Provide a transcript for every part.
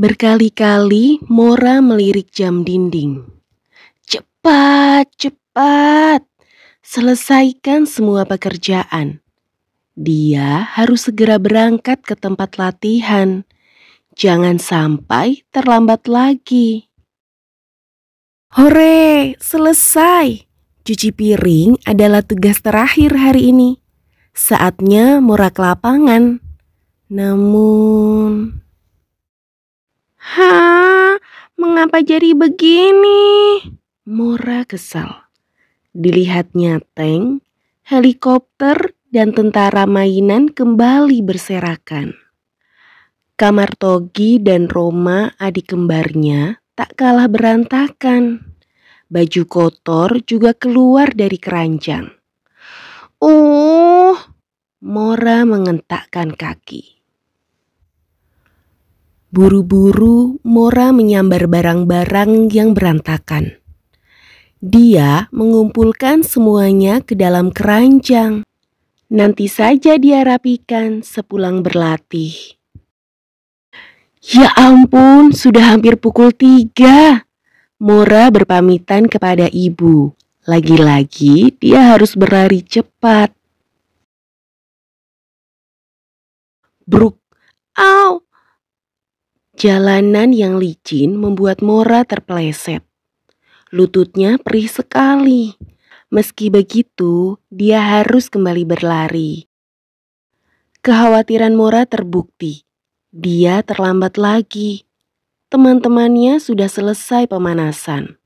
Berkali-kali Mora melirik jam dinding. Cepat, cepat. Selesaikan semua pekerjaan. Dia harus segera berangkat ke tempat latihan. Jangan sampai terlambat lagi. Hore, selesai. Cuci piring adalah tugas terakhir hari ini. Saatnya Mora ke lapangan. Namun... Hah, mengapa jadi begini? Mora kesal. Dilihatnya tank, helikopter, dan tentara mainan kembali berserakan. Kamar Togi dan Roma adik kembarnya tak kalah berantakan. Baju kotor juga keluar dari keranjang. Uh, Mora mengentakkan kaki. Buru-buru, Mora menyambar barang-barang yang berantakan. Dia mengumpulkan semuanya ke dalam keranjang. Nanti saja dia rapikan sepulang berlatih. Ya ampun, sudah hampir pukul tiga. Mora berpamitan kepada ibu. Lagi-lagi dia harus berlari cepat. Bruk, au, Jalanan yang licin membuat Mora terpeleset. Lututnya perih sekali. Meski begitu, dia harus kembali berlari. Kekhawatiran Mora terbukti. Dia terlambat lagi. Teman-temannya sudah selesai pemanasan.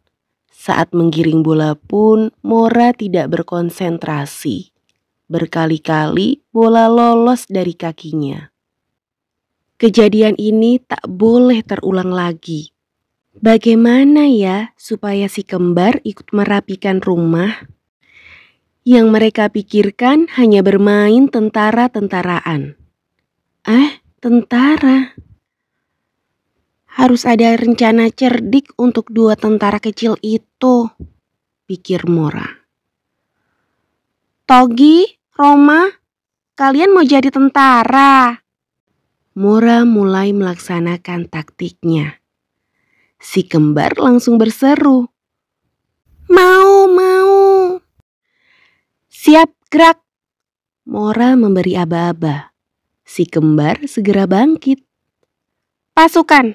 Saat menggiring bola pun, Mora tidak berkonsentrasi. Berkali-kali bola lolos dari kakinya. Kejadian ini tak boleh terulang lagi. Bagaimana ya supaya si kembar ikut merapikan rumah? Yang mereka pikirkan hanya bermain tentara-tentaraan. Eh, tentara? Harus ada rencana cerdik untuk dua tentara kecil itu, pikir Mora. Togi, Roma, kalian mau jadi tentara? Mora mulai melaksanakan taktiknya. Si kembar langsung berseru. Mau, mau. Siap gerak. Mora memberi aba-aba. Si kembar segera bangkit. Pasukan,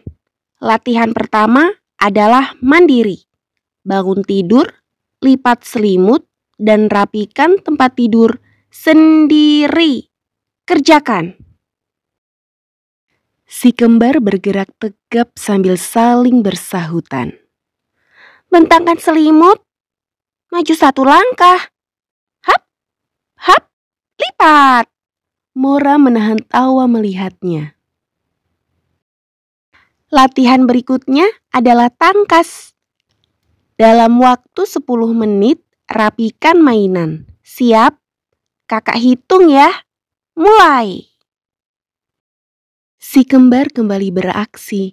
latihan pertama adalah mandiri. Bangun tidur, lipat selimut, dan rapikan tempat tidur sendiri. Kerjakan. Si kembar bergerak tegap sambil saling bersahutan. Bentangkan selimut, maju satu langkah. Hap, hap, lipat. Mora menahan tawa melihatnya. Latihan berikutnya adalah tangkas. Dalam waktu 10 menit, rapikan mainan. Siap? Kakak hitung ya. Mulai. Si kembar kembali beraksi.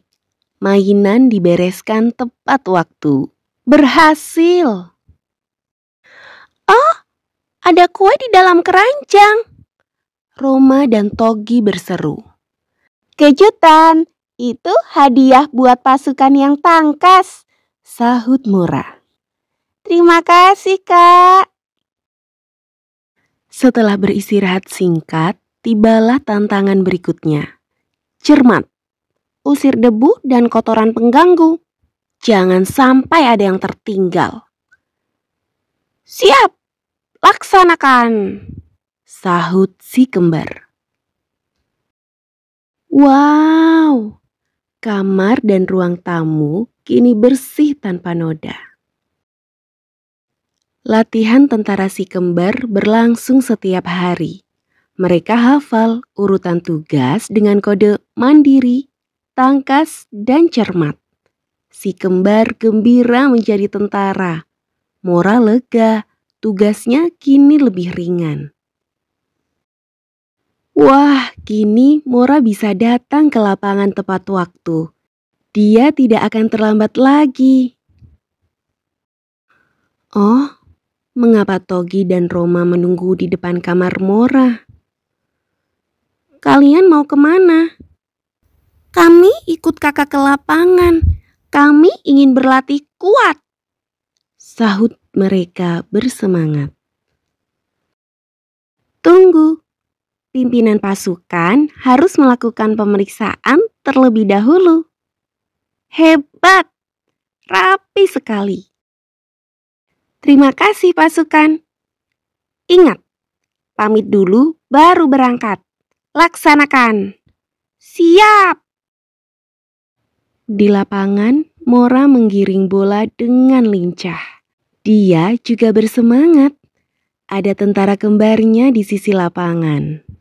Mainan dibereskan tepat waktu. Berhasil. Oh, ada kue di dalam keranjang. Roma dan Togi berseru. Kejutan, itu hadiah buat pasukan yang tangkas. Sahut Mura. Terima kasih, Kak. Setelah beristirahat singkat, tibalah tantangan berikutnya cermat. Usir debu dan kotoran pengganggu. Jangan sampai ada yang tertinggal. Siap, laksanakan, sahut si kembar. Wow, kamar dan ruang tamu kini bersih tanpa noda. Latihan tentara si kembar berlangsung setiap hari. Mereka hafal urutan tugas dengan kode mandiri, tangkas, dan cermat. Si kembar gembira menjadi tentara. Mora lega, tugasnya kini lebih ringan. Wah, kini Mora bisa datang ke lapangan tepat waktu. Dia tidak akan terlambat lagi. Oh, mengapa Togi dan Roma menunggu di depan kamar Mora? Kalian mau kemana? Kami ikut kakak ke lapangan. Kami ingin berlatih kuat. Sahut mereka bersemangat. Tunggu, pimpinan pasukan harus melakukan pemeriksaan terlebih dahulu. Hebat, rapi sekali. Terima kasih pasukan. Ingat, pamit dulu baru berangkat. Laksanakan. Siap. Di lapangan, Mora menggiring bola dengan lincah. Dia juga bersemangat. Ada tentara kembarnya di sisi lapangan.